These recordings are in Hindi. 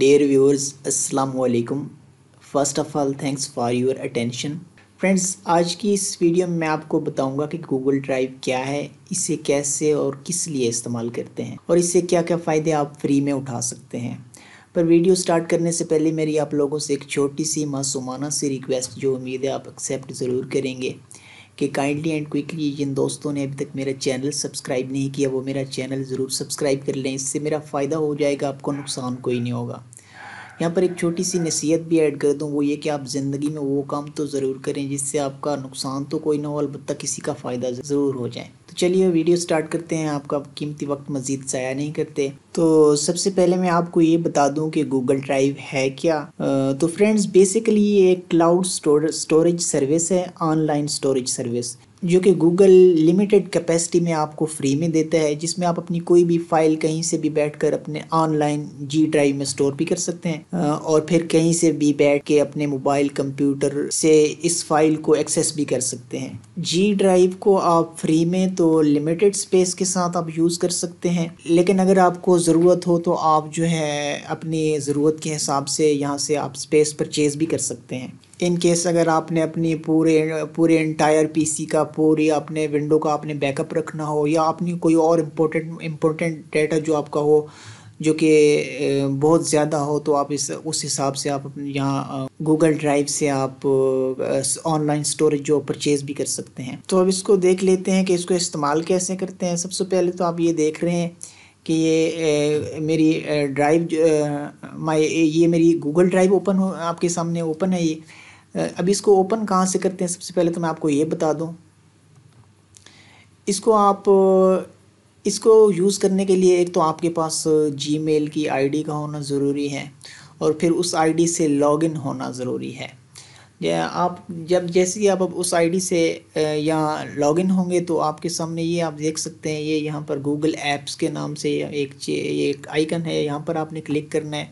dear व्यूअर्स अस्सलाम वालेकुम first of all thanks for your attention friends आज की इस वीडियो में मैं आपको बताऊंगा कि गूगल ड्राइव क्या है इसे कैसे और किस लिए इस्तेमाल करते हैं और इससे क्या क्या फ़ायदे आप फ्री में उठा सकते हैं पर वीडियो स्टार्ट करने से पहले मेरी आप लोगों से एक छोटी सी मासूमाना सी रिक्वेस्ट जो उम्मीद है आप एक्सेप्ट ज़रूर करेंगे कि काइंडली एंड क्विकली जिन दोस्तों ने अभी तक मेरा चैनल सब्सक्राइब नहीं किया वो मेरा चैनल ज़रूर सब्सक्राइब कर लें इससे मेरा फ़ायदा हो जाएगा आपको नुकसान कोई नहीं होगा यहाँ पर एक छोटी सी नसीहत भी ऐड कर दूँ वो ये कि आप ज़िंदगी में वो काम तो ज़रूर करें जिससे आपका नुकसान तो कोई ना हो अलबत्त किसी का फ़ायदा ज़रूर हो जाए चलिए वीडियो स्टार्ट करते हैं आपका कीमती वक्त मज़ीद ज़ाया नहीं करते तो सबसे पहले मैं आपको ये बता दूं कि गूगल ड्राइव है क्या तो फ्रेंड्स बेसिकली ये एक क्लाउड स्टोरेज सर्विस है ऑनलाइन स्टोरेज सर्विस जो कि गूगल लिमिटेड कैपेसिटी में आपको फ्री में देता है जिसमें आप अपनी कोई भी फाइल कहीं से भी बैठकर अपने ऑनलाइन जी ड्राइव में स्टोर भी कर सकते हैं और फिर कहीं से भी बैठ के अपने मोबाइल कंप्यूटर से इस फाइल को एक्सेस भी कर सकते हैं जी ड्राइव को आप फ्री में तो लिमिटेड स्पेस के साथ आप यूज़ कर सकते हैं लेकिन अगर आपको ज़रूरत हो तो आप जो है अपनी ज़रूरत के हिसाब से यहाँ से आप स्पेस परचेज़ भी कर सकते हैं इन केस अगर आपने अपनी पूरे पूरे इंटायर पीसी का पूरी अपने विंडो का आपने बैकअप रखना हो या अपनी कोई और इम्पोर्टेंट इम्पोर्टेंट डेटा जो आपका हो जो कि बहुत ज़्यादा हो तो आप इस उस हिसाब से आप अपने यहाँ गूगल ड्राइव से आप ऑनलाइन स्टोरेज जो परचेज़ भी कर सकते हैं तो अब इसको देख लेते हैं कि इसको इस्तेमाल कैसे करते हैं सबसे पहले तो आप ये देख रहे हैं कि ये मेरी ड्राइव माई ये मेरी गूगल ड्राइव ओपन हो आपके सामने ओपन है ये अब इसको ओपन कहाँ से करते हैं सबसे पहले तो मैं आपको ये बता दूँ इसको आप इसको यूज़ करने के लिए एक तो आपके पास मेल की डी का होना ज़रूरी है और फिर उस डी से लॉगिन होना ज़रूरी है आप जब जैसे ही आप अब उस आईडी से यहाँ लॉगिन होंगे तो आपके सामने ये आप देख सकते हैं ये यहाँ पर गूगल ऐप्स के नाम से एक एक आइकन है यहाँ पर आपने क्लिक करना है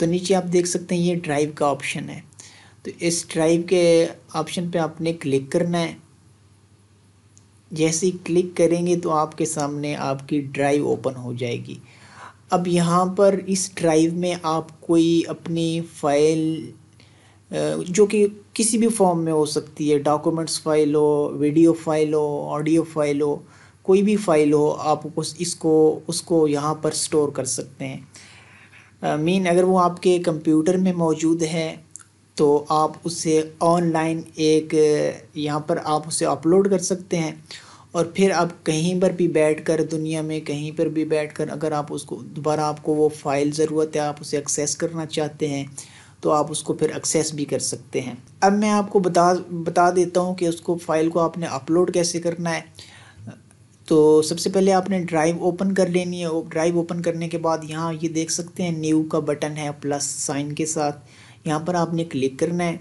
तो नीचे आप देख सकते हैं ये ड्राइव का ऑप्शन है तो इस ड्राइव के ऑप्शन पे आपने क्लिक करना है जैसे ही क्लिक करेंगे तो आपके सामने आपकी ड्राइव ओपन हो जाएगी अब यहाँ पर इस ड्राइव में आप कोई अपनी फाइल जो कि किसी भी फॉर्म में हो सकती है डॉक्यूमेंट्स फाइल हो वीडियो फाइल हो ऑडियो फाइल हो कोई भी फाइल हो आप उस इसको उसको यहाँ पर स्टोर कर सकते हैं मीन अगर वो आपके कंप्यूटर में मौजूद है तो आप उसे ऑनलाइन एक यहाँ पर आप उसे अपलोड कर सकते हैं और फिर आप कहीं पर भी बैठकर दुनिया में कहीं पर भी बैठकर अगर आप उसको दोबारा आपको वो फ़ाइल ज़रूरत है आप उसे एक्सेस करना चाहते हैं तो आप उसको फिर एक्सेस भी कर सकते हैं अब मैं आपको बता बता देता हूँ कि उसको फ़ाइल को आपने अपलोड कैसे करना है तो सबसे पहले आपने ड्राइव ओपन कर लेनी है ड्राइव ओपन करने के बाद यहाँ ये देख सकते हैं न्यू का बटन है प्लस साइन के साथ यहाँ पर आपने क्लिक करना है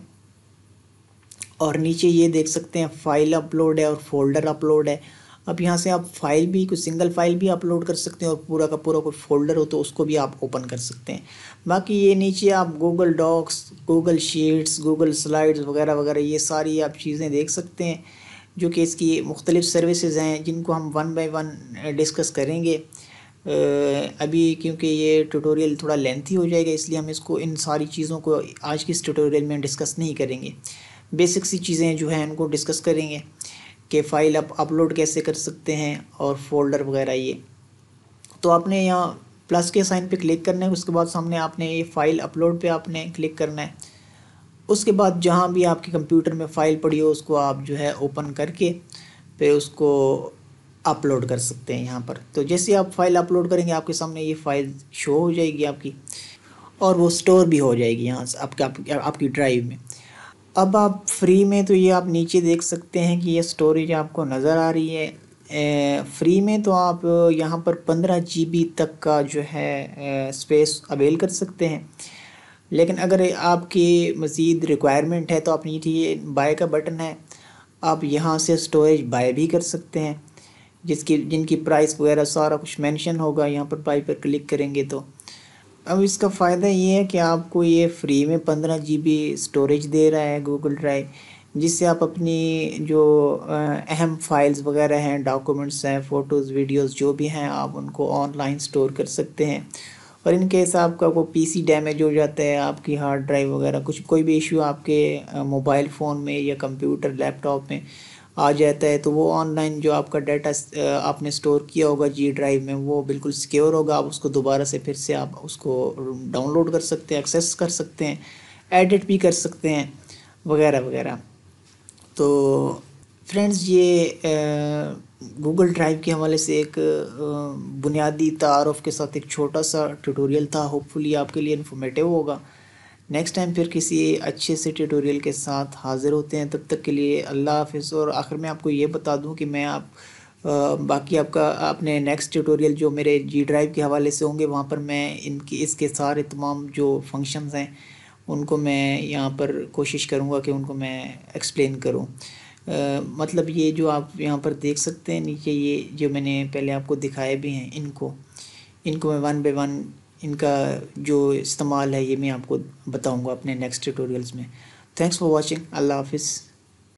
और नीचे ये देख सकते हैं फाइल अपलोड है और फोल्डर अपलोड है अब यहाँ से आप फाइल भी कोई सिंगल फाइल भी अपलोड कर सकते हैं और पूरा का पूरा कोई फोल्डर हो तो उसको भी आप ओपन कर सकते हैं बाकी ये नीचे आप Google Docs Google Sheets Google Slides वगैरह वगैरह ये सारी आप चीज़ें देख सकते हैं जो कि इसकी मुख्तलिफ़ सर्विसेज हैं जिनको हम वन बाई वन डिस्कस करेंगे अभी क्योंकि ये ट्यूटोरियल थोड़ा लेंथी हो जाएगा इसलिए हम इसको इन सारी चीज़ों को आज के इस ट्यूटोरियल में डिस्कस नहीं करेंगे बेसिक सी चीज़ें जो हैं उनको डिस्कस करेंगे कि फ़ाइल आप अपलोड कैसे कर सकते हैं और फोल्डर वगैरह ये तो आपने यहाँ प्लस के साइन पे क्लिक करना है उसके बाद सामने आपने ये फ़ाइल अपलोड पे आपने क्लिक करना है उसके बाद जहाँ भी आपके कंप्यूटर में फ़ाइल पड़ी हो उसको आप जो है ओपन करके फिर उसको अपलोड कर सकते हैं यहाँ पर तो जैसे आप फाइल अपलोड करेंगे आपके सामने ये फाइल शो हो जाएगी आपकी और वो स्टोर भी हो जाएगी यहाँ से आपके आप, आपकी ड्राइव में अब आप फ्री में तो ये आप नीचे देख सकते हैं कि ये स्टोरेज आपको नज़र आ रही है ए, फ्री में तो आप यहाँ पर पंद्रह जी तक का जो है ए, स्पेस अवेल कर सकते हैं लेकिन अगर आपकी मज़ीद रिक्वायरमेंट है तो आप नीचे ये बाय का बटन है आप यहाँ से स्टोरेज बाय भी कर सकते हैं जिसकी जिनकी प्राइस वगैरह सारा कुछ मेंशन होगा यहाँ पर बाई पर क्लिक करेंगे तो अब इसका फ़ायदा ये है कि आपको ये फ्री में पंद्रह जी स्टोरेज दे रहा है गूगल ड्राइव जिससे आप अपनी जो अहम फाइल्स वगैरह हैं डॉक्यूमेंट्स हैं फ़ोटोज़ वीडियोस जो भी हैं आप उनको ऑनलाइन स्टोर कर सकते हैं और इन केस आपका पी पीसी डैमेज हो जाता है आपकी हार्ड ड्राइव वगैरह कुछ कोई भी इशू आपके मोबाइल फ़ोन में या कंप्यूटर लैपटॉप में आ जाता है तो वो ऑनलाइन जो आपका डाटा आपने स्टोर किया होगा जी ड्राइव में वो बिल्कुल सिक्योर होगा आप उसको दोबारा से फिर से आप उसको डाउनलोड कर सकते हैं एक्सेस कर सकते हैं एडिट भी कर सकते हैं वगैरह वगैरह तो फ्रेंड्स ये गूगल ड्राइव के हवाले से एक बुनियादी तारफ़ के साथ एक छोटा सा ट्यूटोरियल था होपफुली आपके लिए इन्फॉर्मेटिव होगा नेक्स्ट टाइम फिर किसी अच्छे से ट्यूटोरियल के साथ हाज़िर होते हैं तब तक के लिए अल्लाह हाफिज़ और आखिर में आपको ये बता दूं कि मैं आप आ, बाकी आपका अपने नेक्स्ट ट्यूटोरियल जो मेरे जी ड्राइव के हवाले से होंगे वहाँ पर मैं इनकी इसके सारे तमाम जो फंक्शंस हैं उनको मैं यहाँ पर कोशिश करूँगा कि उनको मैं एक्सप्लेन करूँ मतलब ये जो आप यहाँ पर देख सकते हैं नीचे ये जो मैंने पहले आपको दिखाए भी हैं इनको इनको मैं वन बाई वन इनका जो इस्तेमाल है ये मैं आपको बताऊँगा अपने नेक्स्ट ट्यूटोरियल्स में थैंक्स फॉर वॉचिंग अल्लाह हाफिज़